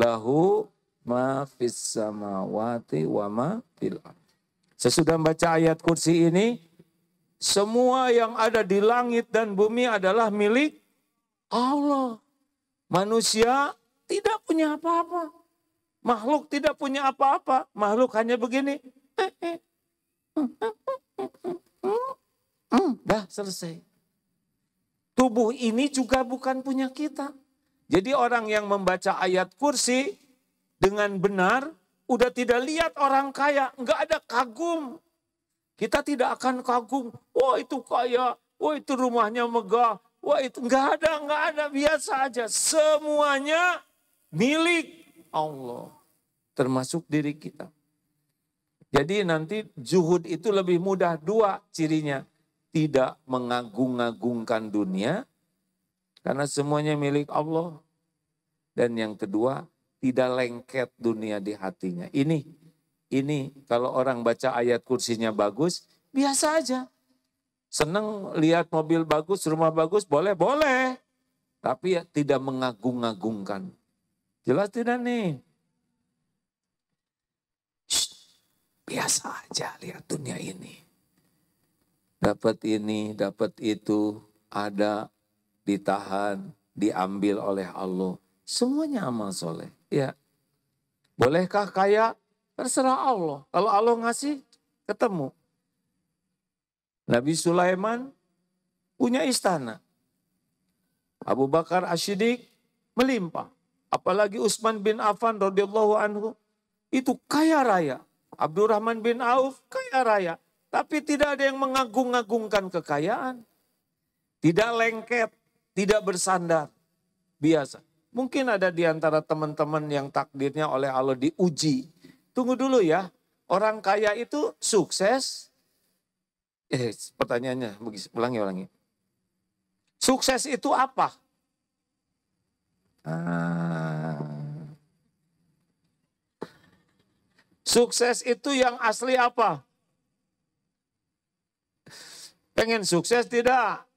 lahu ma fis samawati wa ma fil Sesudah baca ayat kursi ini, semua yang ada di langit dan bumi adalah milik Allah. Manusia tidak punya apa-apa. Makhluk tidak punya apa-apa. Makhluk hanya begini. Dah selesai. Tubuh ini juga bukan punya kita. Jadi orang yang membaca ayat kursi dengan benar, udah tidak lihat orang kaya, nggak ada kagum. Kita tidak akan kagum, wah itu kaya, wah itu rumahnya megah, wah itu nggak ada, nggak ada, biasa aja. Semuanya milik Allah, termasuk diri kita. Jadi nanti juhud itu lebih mudah dua cirinya. Tidak mengagung-agungkan dunia, karena semuanya milik Allah. Dan yang kedua, tidak lengket dunia di hatinya. Ini, ini kalau orang baca ayat kursinya bagus, biasa aja. Seneng lihat mobil bagus, rumah bagus, boleh, boleh. Tapi ya tidak mengagung-agungkan. Jelas tidak nih? biasa aja lihat dunia ini. Dapat ini, dapat itu, ada ditahan, diambil oleh Allah. Semuanya amal soleh. Ya. Bolehkah kaya? Terserah Allah. Kalau Allah ngasih, ketemu. Nabi Sulaiman punya istana. Abu Bakar Ashidik melimpah. Apalagi Utsman bin Affan radhiyallahu anhu itu kaya raya. Abdurrahman bin Auf kaya raya. Tapi tidak ada yang mengagung-agungkan kekayaan. Tidak lengket tidak bersandar. Biasa. Mungkin ada di antara teman-teman yang takdirnya oleh Allah diuji. Tunggu dulu ya. Orang kaya itu sukses. Eh, pertanyaannya, ulangi, ulangi. Sukses itu apa? Ah. Sukses itu yang asli apa? Pengen sukses tidak?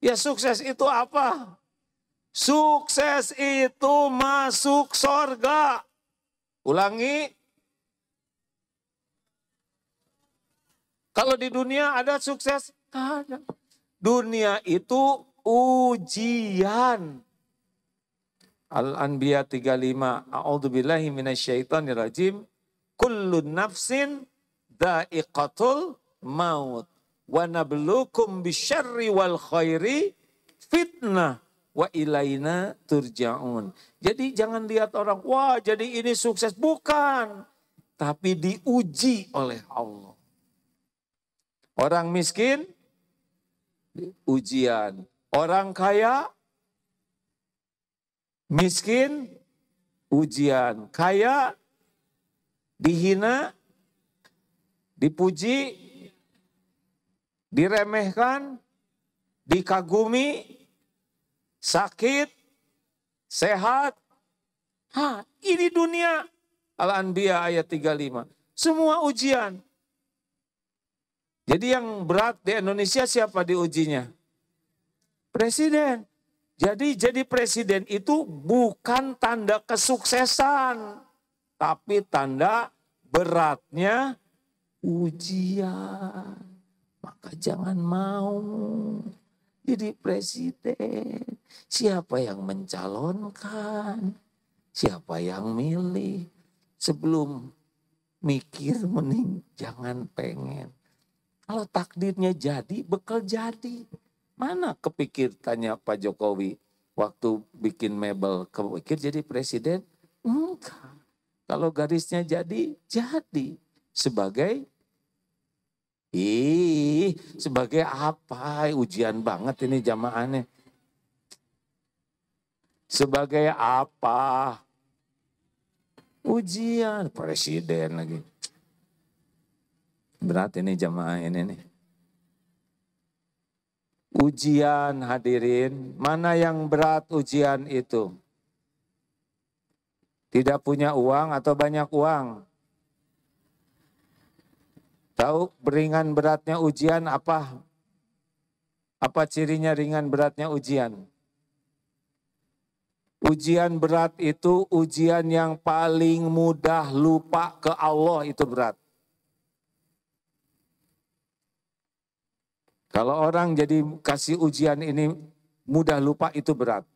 Ya sukses itu apa? Sukses itu masuk sorga. Ulangi. Kalau di dunia ada sukses? Ada. Dunia itu ujian. Al-Anbiya 35. A'udzubillahi minasyaitonirrajim. Kullu nafsin da'iqatul maut wa nablukum bisyarri wal khairi fitnah wa ilaina turjaun. Jadi jangan lihat orang, wah jadi ini sukses. Bukan. Tapi diuji oleh Allah. Orang miskin, ujian. Orang kaya, miskin, ujian. Kaya, dihina, dipuji, diremehkan, dikagumi, sakit, sehat. Ha, ini dunia. Al-Anbiya ayat 35. Semua ujian. Jadi yang berat di Indonesia siapa diujinya? Presiden. Jadi jadi presiden itu bukan tanda kesuksesan, tapi tanda beratnya ujian. Maka jangan mau jadi presiden. Siapa yang mencalonkan? Siapa yang milih? Sebelum mikir mending jangan pengen. Kalau takdirnya jadi, bekal jadi. Mana kepikir tanya Pak Jokowi waktu bikin mebel, kepikir jadi presiden? Enggak. Kalau garisnya jadi, jadi. Sebagai Ih, sebagai apa? Ujian banget ini jamaahnya. Sebagai apa? Ujian presiden lagi. Berat ini jamaah ini nih. Ujian hadirin, mana yang berat ujian itu? Tidak punya uang atau banyak uang? Tahu beringan beratnya ujian apa? Apa cirinya ringan beratnya ujian? Ujian berat itu ujian yang paling mudah lupa ke Allah itu berat. Kalau orang jadi kasih ujian ini mudah lupa itu berat.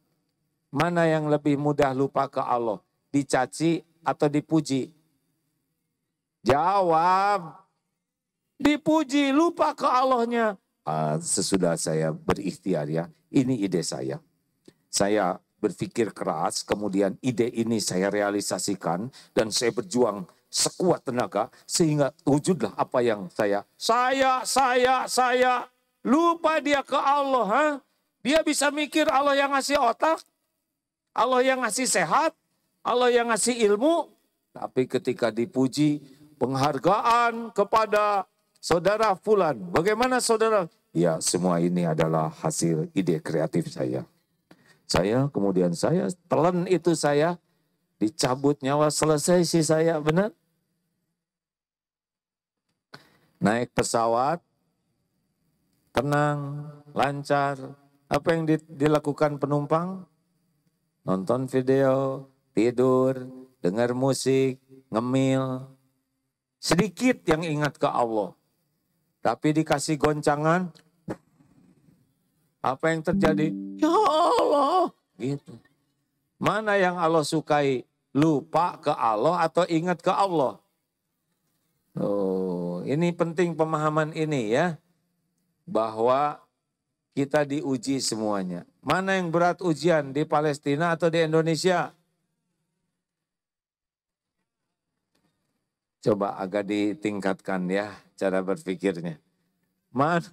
Mana yang lebih mudah lupa ke Allah? Dicaci atau dipuji? Jawab dipuji, lupa ke Allahnya. Uh, sesudah saya berikhtiar ya, ini ide saya. Saya berpikir keras, kemudian ide ini saya realisasikan dan saya berjuang sekuat tenaga sehingga wujudlah apa yang saya saya saya saya lupa dia ke Allah, ha? dia bisa mikir Allah yang ngasih otak, Allah yang ngasih sehat, Allah yang ngasih ilmu, tapi ketika dipuji penghargaan kepada Saudara Fulan, bagaimana saudara? Ya, semua ini adalah hasil ide kreatif saya. Saya, kemudian saya, telan itu saya, dicabut nyawa, selesai sih saya, benar? Naik pesawat, tenang, lancar. Apa yang dilakukan penumpang? Nonton video, tidur, dengar musik, ngemil. Sedikit yang ingat ke Allah. Tapi dikasih goncangan, apa yang terjadi? Ya Allah, gitu. Mana yang Allah sukai? Lupa ke Allah atau ingat ke Allah? Oh, ini penting pemahaman ini ya. Bahwa kita diuji semuanya. Mana yang berat ujian di Palestina atau di Indonesia? Coba agak ditingkatkan ya cara berpikirnya. Mana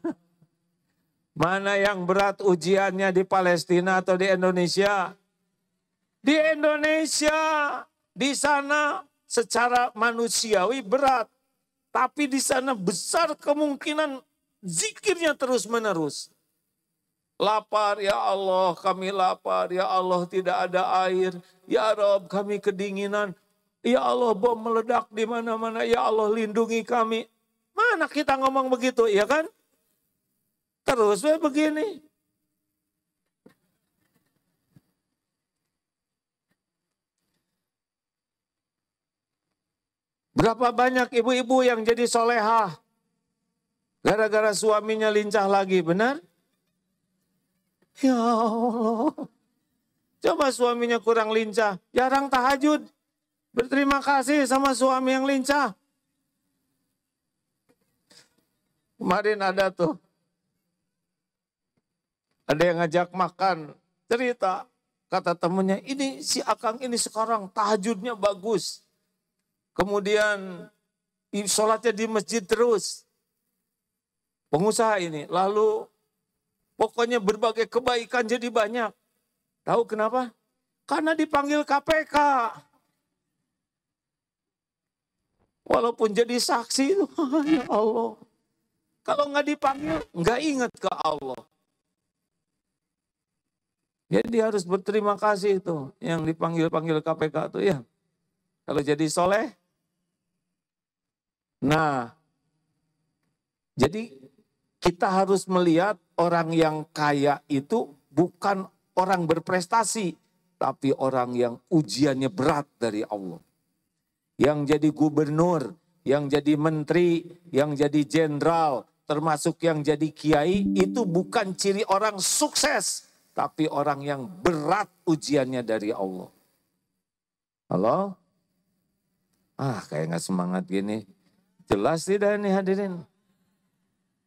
mana yang berat ujiannya di Palestina atau di Indonesia? Di Indonesia, di sana secara manusiawi berat, tapi di sana besar kemungkinan zikirnya terus-menerus. Lapar ya Allah, kami lapar ya Allah, tidak ada air. Ya Rob, kami kedinginan. Ya Allah, bom meledak di mana-mana. Ya Allah, lindungi kami. Mana kita ngomong begitu, ya kan? Terus we begini. Berapa banyak ibu-ibu yang jadi solehah gara-gara suaminya lincah lagi, benar? Ya Allah. Coba suaminya kurang lincah, jarang tahajud. Berterima kasih sama suami yang lincah. Kemarin ada tuh, ada yang ngajak makan, cerita. Kata temennya, ini si Akang ini sekarang tahajudnya bagus. Kemudian sholatnya di masjid terus. Pengusaha ini, lalu pokoknya berbagai kebaikan jadi banyak. Tahu kenapa? Karena dipanggil KPK. Walaupun jadi saksi, ya Allah. Kalau nggak dipanggil, nggak ingat ke Allah. Jadi harus berterima kasih itu yang dipanggil-panggil KPK itu ya. Kalau jadi soleh, nah jadi kita harus melihat orang yang kaya itu bukan orang berprestasi, tapi orang yang ujiannya berat dari Allah. Yang jadi gubernur, yang jadi menteri, yang jadi jenderal, termasuk yang jadi kiai itu bukan ciri orang sukses, tapi orang yang berat ujiannya dari Allah. Halo? Ah, kayak nggak semangat gini. Jelas tidak ini hadirin?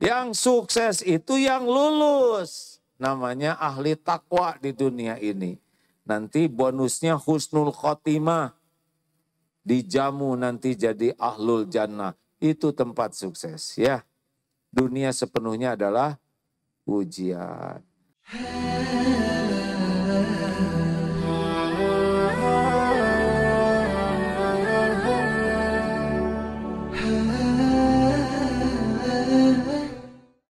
Yang sukses itu yang lulus. Namanya ahli takwa di dunia ini. Nanti bonusnya husnul khotimah. Dijamu nanti jadi ahlul jannah. Itu tempat sukses ya dunia sepenuhnya adalah ujian.